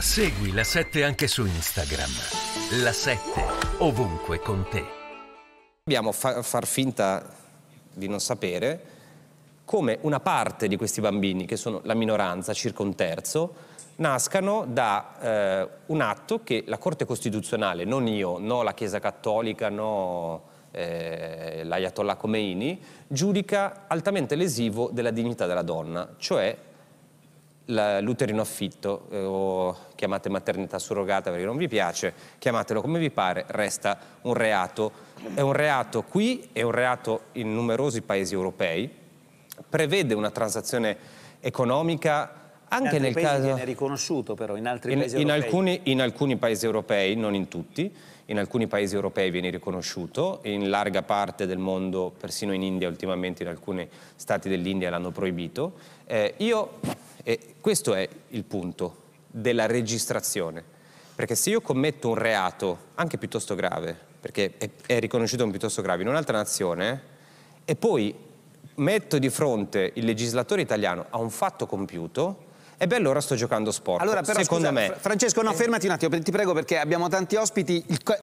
Segui la 7 anche su Instagram. La 7 ovunque con te. Dobbiamo fa- far finta di non sapere come una parte di questi bambini, che sono la minoranza, circa un terzo, nascano da eh, un atto che la Corte Costituzionale, non io, no la Chiesa Cattolica, no eh, l'Ayatollah Khomeini, giudica altamente lesivo della dignità della donna, cioè l'utero in affitto, eh, o chiamate maternità surrogata perché non vi piace, chiamatelo come vi pare, resta un reato. È un reato qui, è un reato in numerosi paesi europei, prevede una transazione economica anche nel caso... viene riconosciuto però, in altri in, paesi in alcuni, in alcuni paesi europei, non in tutti, in alcuni paesi europei viene riconosciuto, in larga parte del mondo, persino in India ultimamente, in alcuni stati dell'India l'hanno proibito. Eh, io e questo è il punto della registrazione, perché se io commetto un reato, anche piuttosto grave, perché è, è riconosciuto un piuttosto grave in un'altra nazione, e poi metto di fronte il legislatore italiano a un fatto compiuto, e beh, allora sto giocando sport. Allora, però, secondo scusa, me. Francesco, no, eh. fermati un attimo, ti prego, perché abbiamo tanti ospiti.